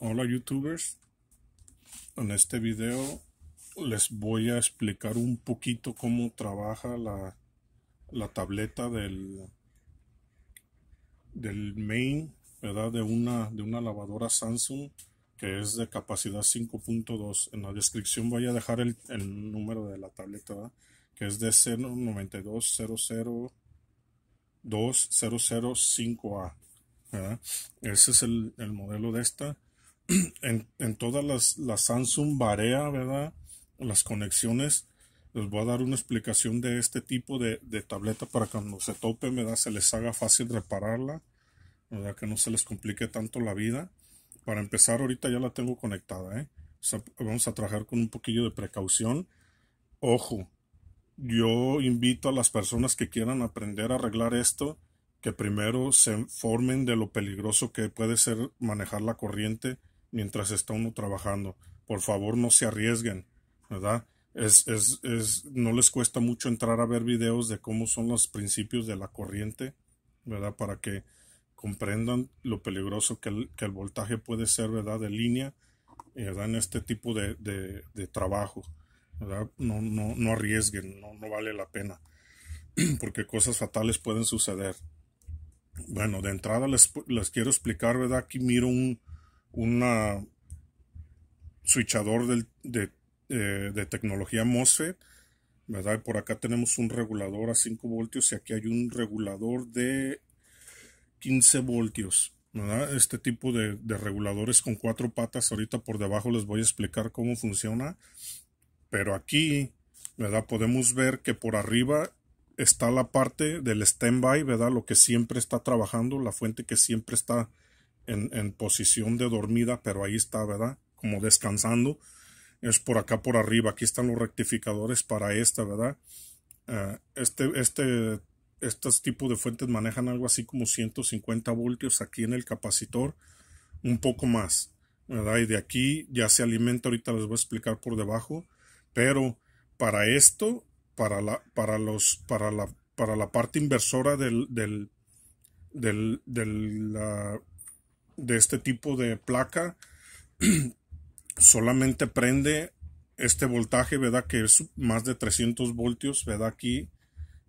Hola youtubers, en este video les voy a explicar un poquito cómo trabaja la, la tableta del, del main ¿verdad? De, una, de una lavadora Samsung que es de capacidad 5.2. En la descripción voy a dejar el, el número de la tableta que es de 092002005 a Ese es el, el modelo de esta en, todas las, Samsung Barea, ¿verdad? Las conexiones. Les voy a dar una explicación de este tipo de, de tableta para que cuando se tope, ¿verdad? Se les haga fácil repararla, ¿verdad? Que no se les complique tanto la vida. Para empezar, ahorita ya la tengo conectada, ¿eh? vamos a trabajar con un poquillo de precaución. Ojo, yo invito a las personas que quieran aprender a arreglar esto, que primero se formen de lo peligroso que puede ser manejar la corriente mientras está uno trabajando. Por favor, no se arriesguen, ¿verdad? Es, es, es, no les cuesta mucho entrar a ver videos de cómo son los principios de la corriente, ¿verdad? Para que comprendan lo peligroso que el, voltaje puede ser, ¿verdad? De línea, eh, ¿verdad? En este tipo de, trabajo, ¿verdad? No, no, arriesguen, no, vale la pena, porque cosas fatales pueden suceder. Bueno, de entrada les, les quiero explicar, ¿verdad? Aquí miro un, un switchador eh, de, tecnología MOSFET, ¿verdad? Por acá tenemos un regulador a 5 voltios y aquí hay un regulador de 15 voltios, ¿verdad? Este tipo de, reguladores con cuatro patas, ahorita por debajo les voy a explicar cómo funciona, pero aquí, ¿verdad? Podemos ver que por arriba está la parte del standby, ¿verdad? Lo que siempre está trabajando, la fuente que siempre está en, posición de dormida, pero ahí está, ¿verdad? Como descansando. Es por acá, por arriba. Aquí están los rectificadores para esta, ¿verdad? Ah, este, este, estos tipos de fuentes manejan algo así como 150 voltios aquí en el capacitor. Un poco más, ¿verdad? Y de aquí ya se alimenta. Ahorita les voy a explicar por debajo. Pero para esto, para la, para los, para la, para la parte inversora del, del, del, de este tipo de placa solamente prende este voltaje, ¿verdad? Que es más de 300 voltios, ¿verdad? Aquí,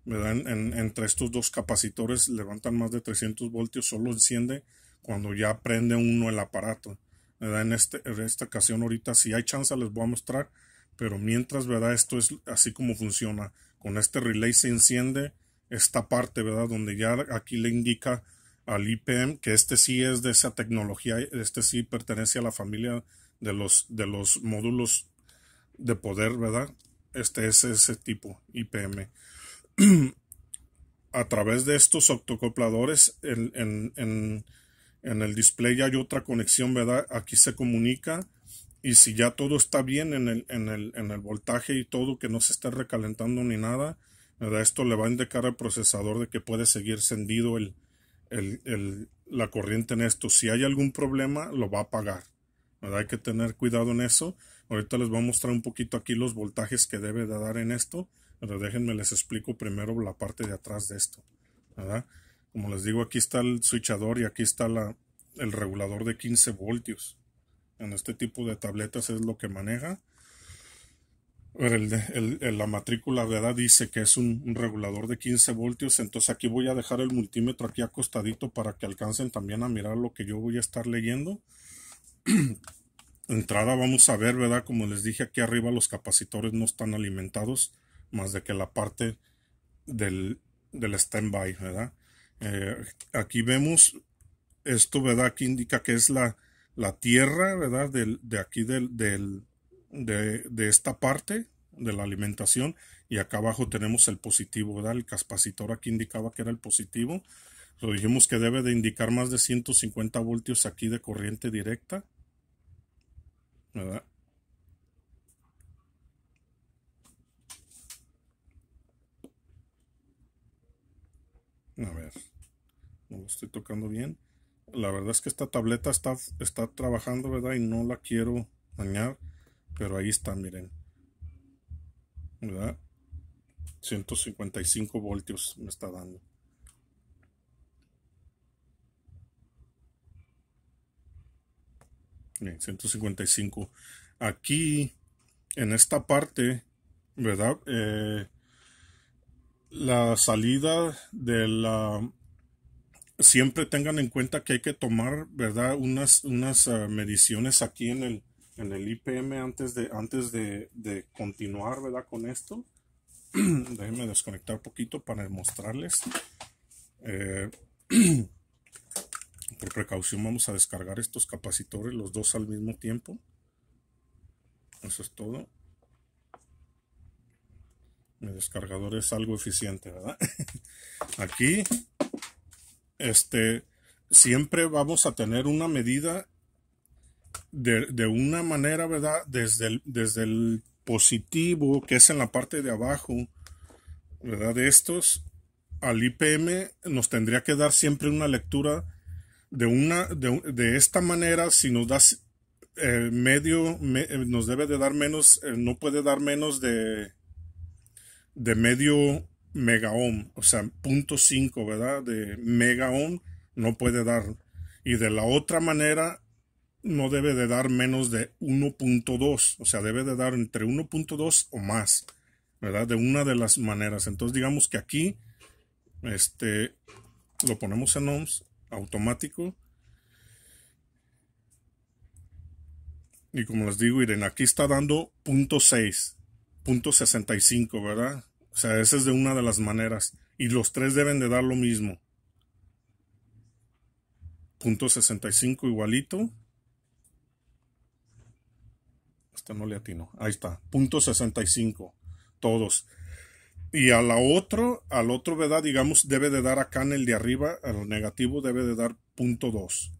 entre estos dos capacitores levantan más de 300 voltios, solo enciende cuando ya prende uno el aparato, ¿verdad? En, este, esta ocasión ahorita, si hay chance, les voy a mostrar, pero mientras, ¿verdad? Esto es así como funciona. Con este relay se enciende esta parte, ¿verdad? Donde ya aquí le indica al IPM, e que este sí es de esa tecnología, este sí pertenece a la familia de los, de los módulos de poder, ¿verdad? Este es ese tipo, IPM. E a través de estos autocopladores, en, el display ya hay otra conexión, ¿verdad? Aquí se comunica y si ya todo está bien en el, en el, voltaje y todo, que no se está recalentando ni nada, ¿verdad? Esto le va a indicar al procesador de que puede seguir encendido el, la corriente en esto. Si hay algún problema, lo va a pagar. Hay que tener cuidado en eso. Ahorita les voy a mostrar un poquito aquí los voltajes que debe de dar en esto. Pero déjenme les explico primero la parte de atrás de esto. Como les digo, aquí está el switchador y aquí está el regulador de 15 voltios. En este tipo de tabletas es lo que maneja el, la matrícula ¿verdad? dice que es un, regulador de 15 voltios, entonces aquí voy a dejar el multímetro aquí acostadito para que alcancen también a mirar lo que yo voy a estar leyendo. Entrada vamos a ver, ¿verdad? Como les dije aquí arriba los capacitores no están alimentados, más de que la parte del, del stand-by, ¿verdad? Eh, aquí vemos esto, ¿verdad? Aquí indica que es la, tierra, ¿verdad? de aquí de, de, esta parte de la alimentación y acá abajo tenemos el positivo, ¿verdad? El capacitor aquí indicaba que era el positivo. Lo dijimos que debe de indicar más de 150 voltios aquí de corriente directa. ¿Verdad? A ver, no lo estoy tocando bien. La verdad es que esta tableta está, está trabajando, ¿verdad? Y no la quiero dañar, pero ahí está, miren. 155 voltios me está dando. 155. Aquí, en esta parte, ¿verdad? Eh, la salida de la... Siempre tengan en cuenta que hay que tomar, ¿verdad? Unas, unas eh, mediciones aquí en el, en el IPM antes de, antes de, continuar ¿verdad? con esto. Déjenme desconectar un poquito para demostrarles. Eh, por precaución vamos a descargar estos capacitores los dos al mismo tiempo. Eso es todo. Mi descargador es algo eficiente, ¿verdad? Aquí, este, siempre vamos a tener una medida de, una manera, ¿verdad? Desde el, desde el positivo, que es en la parte de abajo, ¿verdad? De estos, al IPM nos tendría que dar siempre una lectura de una, de, esta manera, si nos das eh, medio, eh, nos debe de dar menos, eh, no puede dar menos de, de medio ohm o sea, punto 5, ¿verdad? De mega ohm no puede dar. Y de la otra manera, no debe de dar menos de 1.2, o sea, debe de dar entre 1.2 o más, ¿verdad? De una de las maneras. Entonces, digamos que aquí, este, lo ponemos en ohms automático. Y como les digo, Irene aquí está dando 0.6, 0.65, ¿verdad? O sea, ese es de una de las maneras. Y los tres deben de dar lo mismo. .65 igualito no le atino. Ahí está. 65. Todos. Y a la otro, al otro, ¿verdad? Digamos, debe de dar acá en el de arriba, a lo negativo debe de dar punto 2.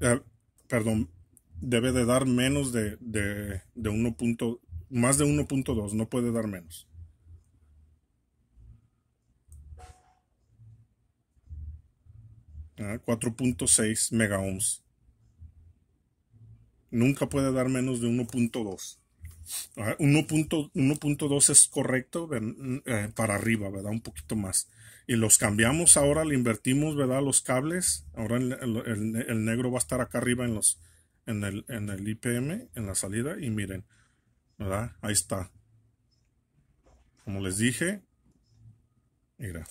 Eh, perdón, debe de dar menos de, de, de 1. más de 1.2, no puede dar menos. 4.6 4.6 megaohms nunca puede dar menos de 1.2. 1.2 ah, es correcto eh, para arriba, ¿verdad? Un poquito más. Y los cambiamos ahora, le invertimos, ¿verdad? Los cables. Ahora el, negro va a estar acá arriba en, los, en, el, en el IPM, en la salida. Y miren, ¿verdad? Ahí está. Como les dije, mira,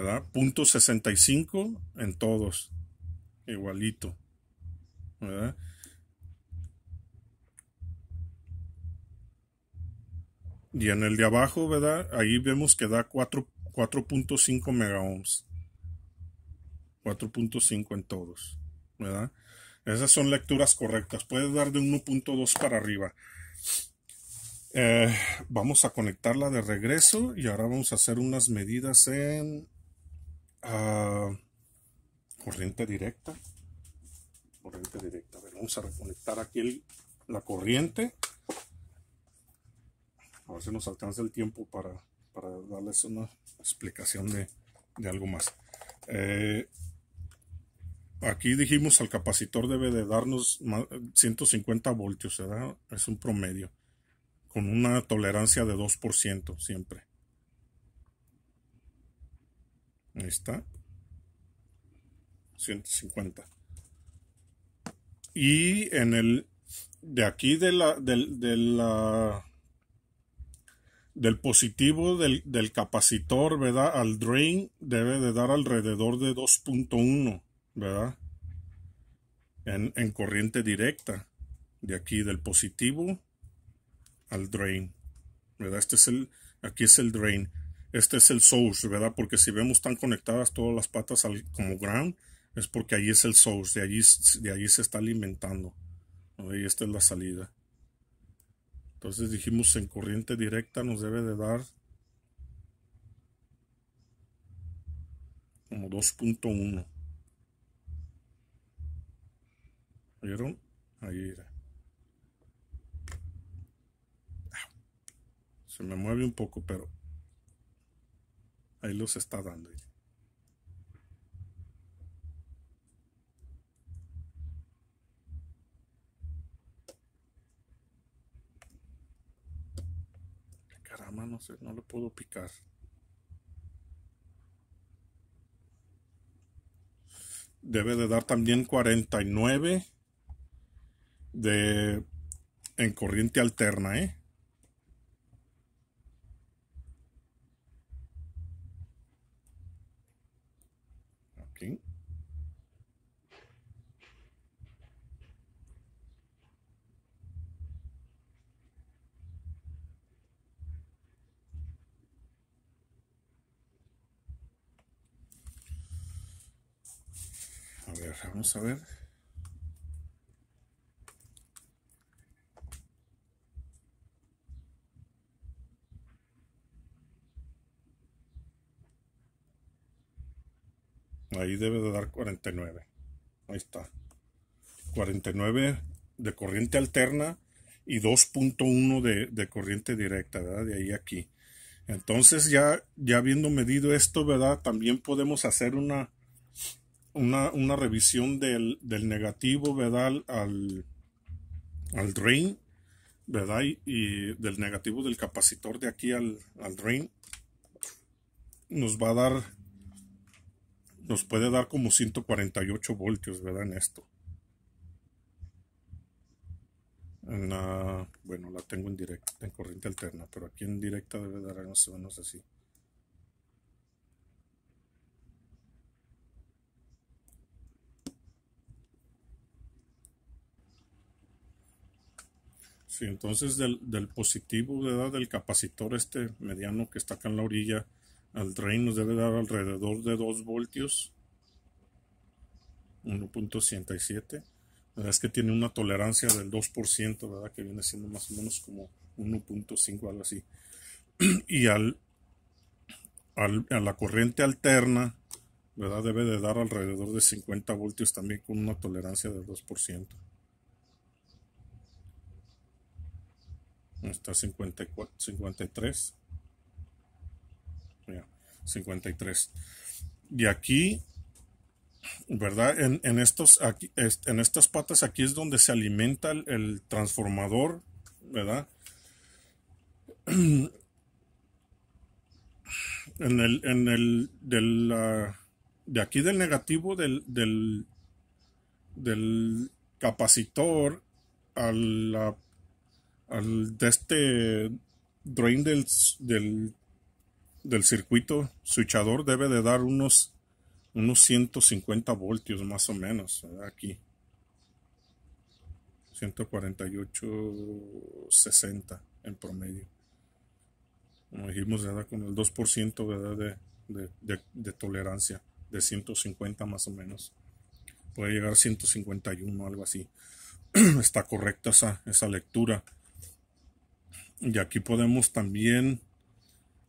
¿verdad? 65 en todos, igualito, ¿verdad? Y en el de abajo, ¿verdad? Ahí vemos que da 4.5 ohms 4.5 en todos, ¿verdad? Esas son lecturas correctas. Puede dar de 1.2 para arriba. Eh, vamos a conectarla de regreso y ahora vamos a hacer unas medidas en Ah, corriente directa. Corriente directa. vamos a reconectar aquí la corriente. A ver si nos alcanza el tiempo para, para darles una explicación de, algo más. Eh, aquí dijimos al capacitor debe de darnos 150 voltios, es un promedio, con una tolerancia de 2% siempre. Ahí está. 150. Y en el de aquí de la, del, del positivo del, capacitor, ¿verdad? Al drain debe de dar alrededor de 2.1, ¿verdad? En, en corriente directa. De aquí del positivo al drain. ¿Verdad? Este es el, aquí es el drain este es el source, ¿verdad? Porque si vemos tan conectadas todas las patas como ground, es porque ahí es el source, de allí, de allí se está alimentando. Y esta es la salida. Entonces dijimos en corriente directa nos debe de dar como 2.1. ¿Vieron? Ahí era. Se me mueve un poco, pero ahí los está dando. Caramba, no sé, no lo puedo picar. Debe de dar también 49 de en corriente alterna, ¿eh? vamos a ver. Ahí debe de dar 49. Ahí está. 49 de corriente alterna y 2.1 de, corriente directa, ¿verdad? De ahí aquí. Entonces ya, ya habiendo medido esto, ¿verdad? También podemos hacer una, una, una revisión del, del, negativo, vedal Al, al drain, ¿verdad? Y, del negativo del capacitor de aquí al, al drain, nos va a dar, nos puede dar como 148 voltios, ¿verdad? En esto. bueno, la tengo en directa, en corriente alterna, pero aquí en directa debe dar más o menos así. entonces del, del positivo del capacitor este mediano que está acá en la orilla al drain nos debe dar alrededor de 2 voltios 1.67 es que tiene una tolerancia del 2% ¿verdad? que viene siendo más o menos como 1.5 algo así y al, al, a la corriente alterna ¿verdad? debe de dar alrededor de 50 voltios también con una tolerancia del 2% está 54, 53. 53. Y aquí, ¿verdad? En, estos, en estas patas aquí es donde se alimenta el, transformador, ¿verdad? en el, ah, de aquí del negativo del, del, del capacitor a la al de este drain del, circuito switchador debe de dar unos unos 150 voltios más o menos aquí 148 60 en promedio como dijimos con el 2% De, de, tolerancia de 150 más o menos puede llegar a 151 algo así está correcta esa, esa lectura y aquí podemos también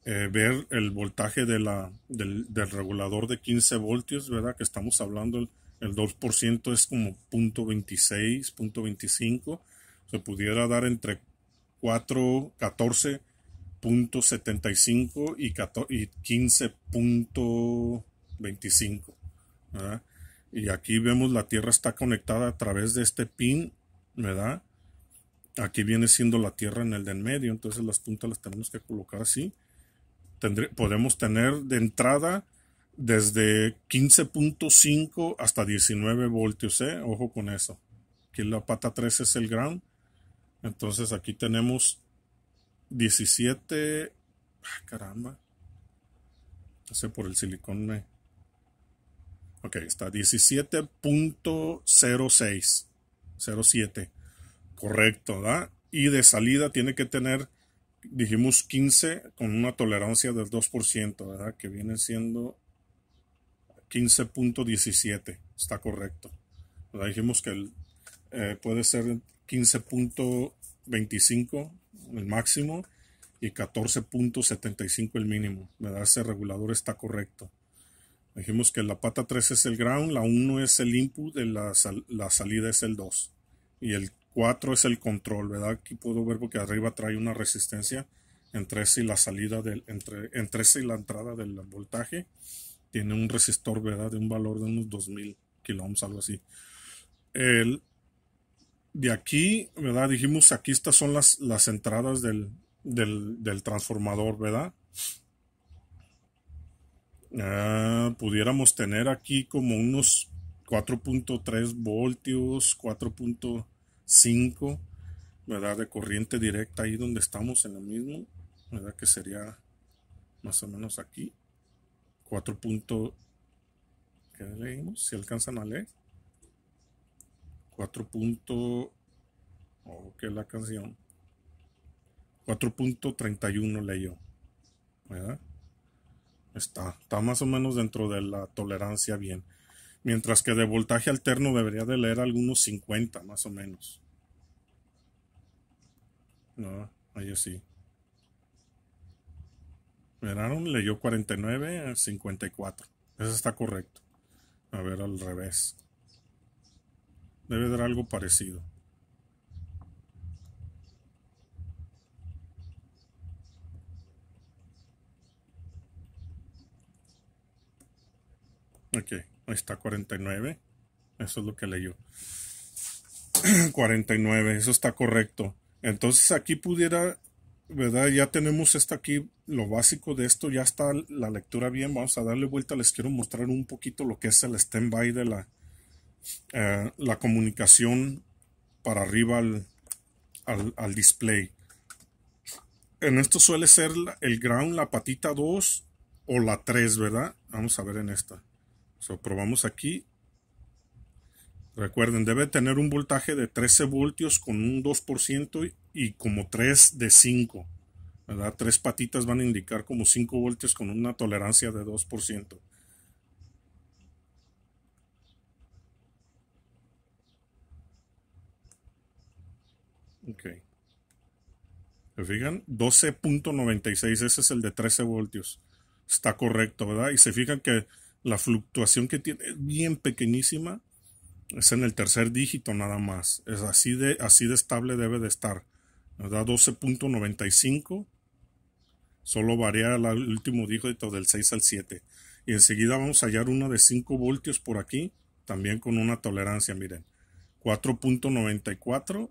eh, ver el voltaje de la, del, regulador de 15 voltios, ¿verdad? Que estamos hablando, el, 2% es como 0.26, 0.25. Se pudiera dar entre 4, 14.75 y, 15.25, y 15.25. Y aquí vemos la Tierra está conectada a través de este pin, ¿verdad? Aquí viene siendo la tierra en el de en medio, entonces las puntas las tenemos que colocar así. podemos tener de entrada desde 15.5 hasta 19 voltios, ¿eh? ojo con eso. Aquí la pata 3 es el ground, entonces aquí tenemos 17, ah, caramba, no por el silicón Ok, está 17.06, 07. Correcto, ¿verdad? Y de salida tiene que tener, dijimos 15 con una tolerancia del 2%, ¿verdad? Que viene siendo 15.17, está correcto. Dijimos que el, eh, puede ser 15.25 el máximo y 14.75 el mínimo, ¿verdad? Ese regulador está correcto. Dijimos que la pata 3 es el ground, la 1 es el input, la, la salida es el 2 y el 4 es el control, ¿verdad? Aquí puedo ver porque arriba trae una resistencia entre sí y la salida del, entre, entre y la entrada del voltaje. Tiene un resistor, ¿verdad? De un valor de unos 2000 kiloohms, algo así. El, de aquí, ¿verdad? Dijimos aquí estas son las, las entradas del, transformador, ¿verdad? Ah, pudiéramos tener aquí como unos 4.3 voltios, 4. 5, ¿verdad? De corriente directa ahí donde estamos en lo mismo, ¿verdad? Que sería más o menos aquí. 4. ¿Qué leímos? Si alcanzan a leer. 4. o ¿Qué es la canción? 4.31 leyó. ¿Verdad? Está, está más o menos dentro de la tolerancia bien mientras que de voltaje alterno debería de leer algunos 50 más o menos. No, ahí sí. Verán, leyó 49 a 54. Eso está correcto. A ver, al revés. Debe dar algo parecido. Okay está 49. Eso es lo que leyó. 49, eso está correcto. Entonces aquí pudiera, ¿verdad? Ya tenemos esto aquí, lo básico de esto, ya está la lectura bien. Vamos a darle vuelta, les quiero mostrar un poquito lo que es el stand-by de la, eh, la comunicación para arriba al, al, al, display. En esto suele ser el ground, la patita 2 o la 3, ¿verdad? Vamos a ver en esta lo probamos aquí. Recuerden, debe tener un voltaje de 13 voltios con un 2% y como 3 de 5. ¿verdad? Tres patitas van a indicar como 5 voltios con una tolerancia de 2%. Ok. ¿Se fijan? 12.96, ese es el de 13 voltios. Está correcto, ¿verdad? Y se fijan que la fluctuación que tiene es bien pequeñísima, es en el tercer dígito nada más, es así de, así de estable debe de estar, ¿verdad? 12.95, solo varía el último dígito del 6 al 7, y enseguida vamos a hallar una de 5 voltios por aquí, también con una tolerancia, miren, 4.94,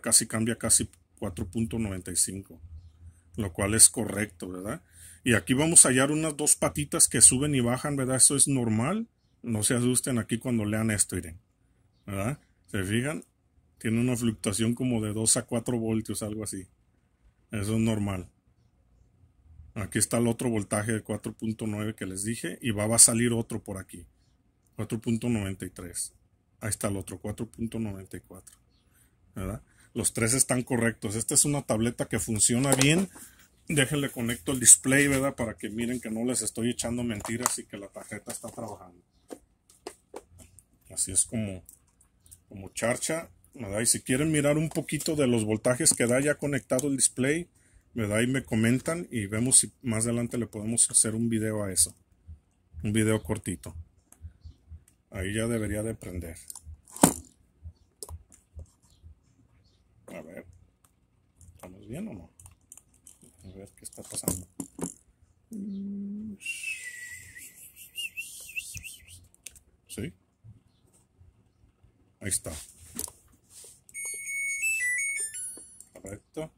casi cambia casi 4.95, lo cual es correcto, ¿verdad? Y aquí vamos a hallar unas dos patitas que suben y bajan, ¿verdad? Eso es normal. No se asusten aquí cuando lean esto, miren. ¿Verdad? ¿Se fijan? Tiene una fluctuación como de 2 a 4 voltios, algo así. Eso es normal. Aquí está el otro voltaje de 4.9 que les dije y va, a salir otro por aquí. 4.93. Ahí está el otro, 4.94. ¿Verdad? Los tres están correctos. Esta es una tableta que funciona bien Déjenle conecto el display, ¿verdad? Para que miren que no les estoy echando mentiras y que la tarjeta está trabajando. Así es como, como charcha, ¿verdad? Y si quieren mirar un poquito de los voltajes que da ya conectado el display, ¿verdad? Y me comentan y vemos si más adelante le podemos hacer un video a eso. Un video cortito. Ahí ya debería de prender. A ver. ¿Estamos bien o no? ver qué está pasando. ¿Sí? Ahí está. Correcto.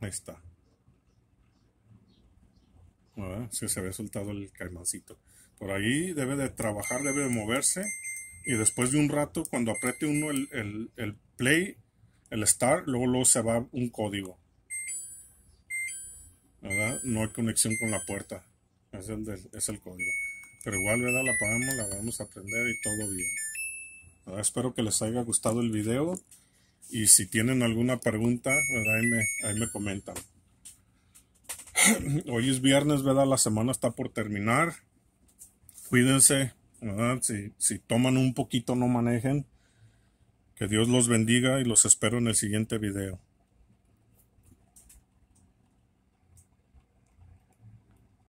Ahí está. si se había soltado el caimancito. Por ahí debe de trabajar, debe de moverse. Y después de un rato, cuando apriete uno el, el, el play, el Start, luego, luego se va un código. ¿Verdad? No hay conexión con la puerta. Es el, código. Pero igual, ¿verdad? La pagamos, la vamos a Prender y todo bien. Espero que les haya gustado el video. Y si tienen alguna pregunta, ¿verdad? Ahí me, comentan. Hoy es viernes, ¿verdad? La semana está por terminar. Cuídense, ¿verdad? si toman un poquito, no manejen. Que Dios los bendiga y los espero en el siguiente video.